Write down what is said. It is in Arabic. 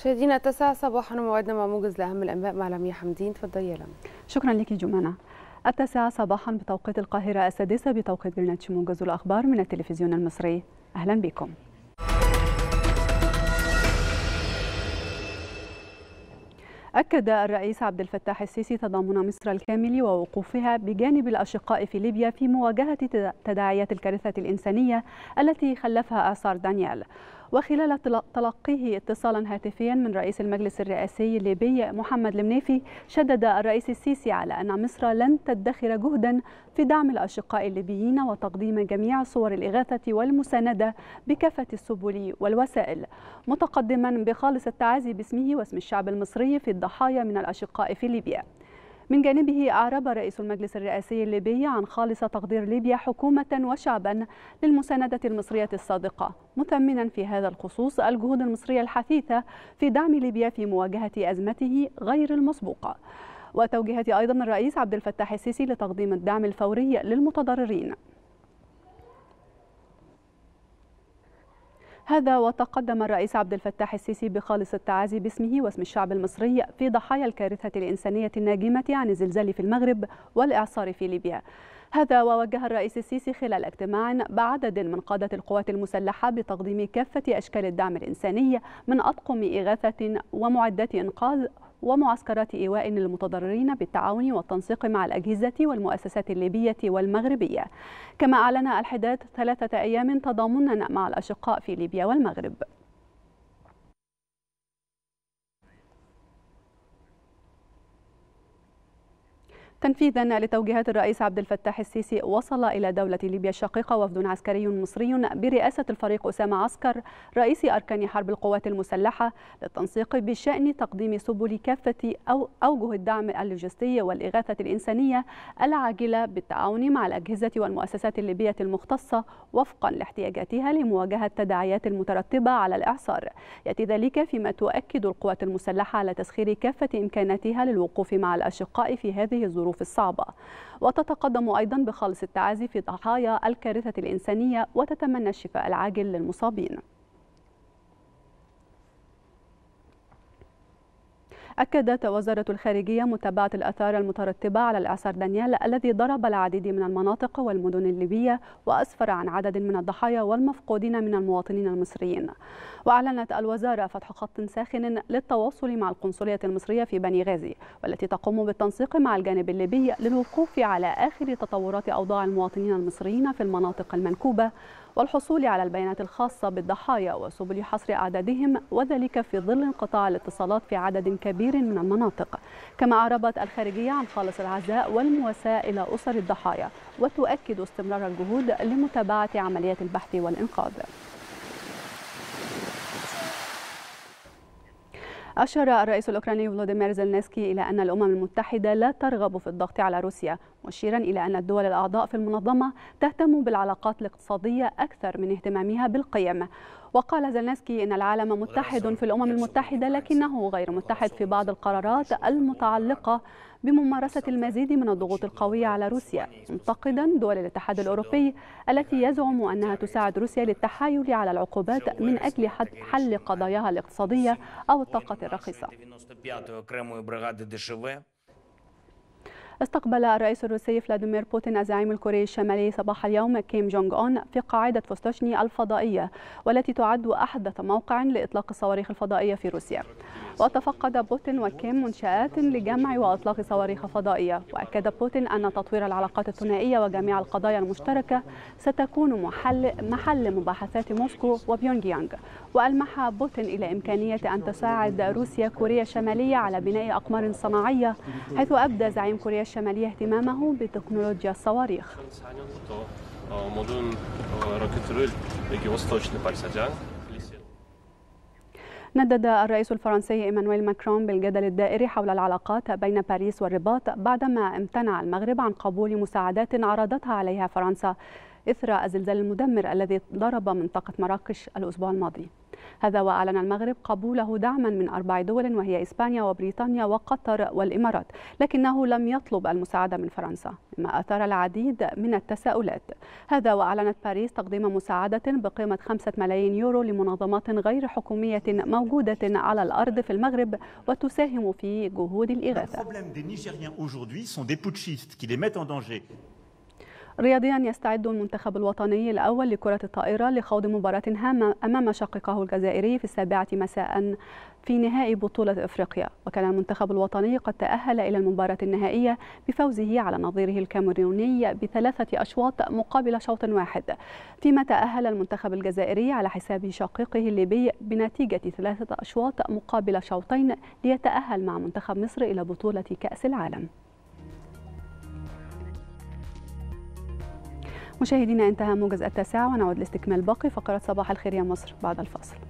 مشاهدينا تسعة صباحا وموعدنا مع موجز لاهم الانباء مع لميا حمدين تفضلي يا لميا شكرا لك جمانه التاسعة صباحا بتوقيت القاهرة السادسة بتوقيت جرينتش موجز الأخبار من التلفزيون المصري أهلا بكم أكد الرئيس عبد الفتاح السيسي تضامن مصر الكامل ووقوفها بجانب الأشقاء في ليبيا في مواجهة تداعيات الكارثة الإنسانية التي خلفها آثار دانيال وخلال تلقيه اتصالا هاتفيا من رئيس المجلس الرئاسي الليبي محمد المنيفي شدد الرئيس السيسي على أن مصر لن تدخر جهدا في دعم الأشقاء الليبيين وتقديم جميع صور الإغاثة والمساندة بكافة السبل والوسائل متقدما بخالص التعازي باسمه واسم الشعب المصري في الضحايا من الأشقاء في ليبيا من جانبه أعرب رئيس المجلس الرئاسي الليبي عن خالص تقدير ليبيا حكومة وشعبا للمساندة المصرية الصادقة مثمنا في هذا الخصوص الجهود المصرية الحثيثة في دعم ليبيا في مواجهة أزمته غير المسبوقة وتوجيهات أيضا الرئيس عبد الفتاح السيسي لتقديم الدعم الفوري للمتضررين هذا وتقدم الرئيس عبد الفتاح السيسي بخالص التعازي باسمه واسم الشعب المصري في ضحايا الكارثة الإنسانية الناجمة عن الزلزال في المغرب والإعصار في ليبيا هذا ووجه الرئيس السيسي خلال اجتماع بعدد من قادة القوات المسلحة بتقديم كافة أشكال الدعم الإنساني من أطقم إغاثة ومعدات إنقاذ ومعسكرات إيواء للمتضررين بالتعاون والتنسيق مع الأجهزة والمؤسسات الليبية والمغربية كما أعلن الحداد ثلاثة أيام تضامنا مع الأشقاء في ليبيا والمغرب تنفيذا لتوجيهات الرئيس عبد الفتاح السيسي وصل إلى دولة ليبيا الشقيقة وفد عسكري مصري برئاسة الفريق أسامة عسكر رئيس أركان حرب القوات المسلحة للتنسيق بشأن تقديم سبل كافة أو أوجه الدعم اللوجستي والإغاثة الإنسانية العاجلة بالتعاون مع الأجهزة والمؤسسات الليبية المختصة وفقا لاحتياجاتها لمواجهة التداعيات المترتبة على الإعصار يأتي ذلك فيما تؤكد القوات المسلحة على تسخير كافة إمكاناتها للوقوف مع الأشقاء في هذه الظروف الظروف الصعبة وتتقدم أيضا بخالص التعازي في ضحايا الكارثة الإنسانية وتتمنى الشفاء العاجل للمصابين أكدت وزارة الخارجية متابعة الآثار المترتبة على الإعصار دانيال الذي ضرب العديد من المناطق والمدن الليبية وأسفر عن عدد من الضحايا والمفقودين من المواطنين المصريين وأعلنت الوزارة فتح خط ساخن للتواصل مع القنصلية المصرية في بني غازي والتي تقوم بالتنسيق مع الجانب الليبي للوقوف على آخر تطورات أوضاع المواطنين المصريين في المناطق المنكوبة والحصول على البيانات الخاصة بالضحايا وسبل حصر أعدادهم وذلك في ظل انقطاع الاتصالات في عدد كبير من المناطق كما أعربت الخارجية عن خالص العزاء والمواساة إلى أسر الضحايا وتؤكد استمرار الجهود لمتابعة عمليات البحث والإنقاذ أشار الرئيس الأوكراني فلوديمير زلنسكي إلى أن الأمم المتحدة لا ترغب في الضغط على روسيا مشيرا إلى أن الدول الأعضاء في المنظمة تهتم بالعلاقات الاقتصادية أكثر من اهتمامها بالقيم وقال زلنسكي إن العالم متحد في الأمم المتحدة لكنه غير متحد في بعض القرارات المتعلقة بممارسة المزيد من الضغوط القوية على روسيا منتقدا دول الاتحاد الأوروبي التي يزعم أنها تساعد روسيا للتحايل على العقوبات من أجل حل قضاياها الاقتصادية أو الطاقة الرخيصة استقبل الرئيس الروسي فلاديمير بوتين الزعيم الكوري الشمالي صباح اليوم كيم جونغ أون في قاعدة فوستوشني الفضائية والتي تعد أحدث موقع لإطلاق الصواريخ الفضائية في روسيا وتفقد بوتين وكيم منشآت لجمع وإطلاق صواريخ فضائية وأكد بوتين أن تطوير العلاقات الثنائية وجميع القضايا المشتركة ستكون محل, محل مباحثات موسكو وبيونج يانغ وألمح بوتين إلى إمكانية أن تساعد روسيا كوريا الشمالية على بناء أقمار صناعية حيث أبدى زعيم كوريا الشمالية اهتمامه بتكنولوجيا الصواريخ ندد الرئيس الفرنسي إيمانويل ماكرون بالجدل الدائري حول العلاقات بين باريس والرباط بعدما امتنع المغرب عن قبول مساعدات عرضتها عليها فرنسا إثر الزلزال المدمر الذي ضرب منطقة مراكش الأسبوع الماضي هذا وأعلن المغرب قبوله دعما من أربع دول وهي إسبانيا وبريطانيا وقطر والإمارات لكنه لم يطلب المساعدة من فرنسا مما أثار العديد من التساؤلات هذا وأعلنت باريس تقديم مساعدة بقيمة 5 ملايين يورو لمنظمات غير حكومية موجودة على الأرض في المغرب وتساهم في جهود الإغاثة رياضيا يستعد المنتخب الوطني الأول لكرة الطائرة لخوض مباراة هامة أمام شقيقه الجزائري في السابعة مساء في نهائي بطولة إفريقيا وكان المنتخب الوطني قد تأهل إلى المباراة النهائية بفوزه على نظيره الكاميروني بثلاثة أشواط مقابل شوط واحد فيما تأهل المنتخب الجزائري على حساب شقيقه الليبي بنتيجة ثلاثة أشواط مقابل شوطين ليتأهل مع منتخب مصر إلى بطولة كأس العالم مشاهدينا انتهى موجز التاسعة ونعود لاستكمال باقي فقرات صباح الخير يا مصر بعد الفاصل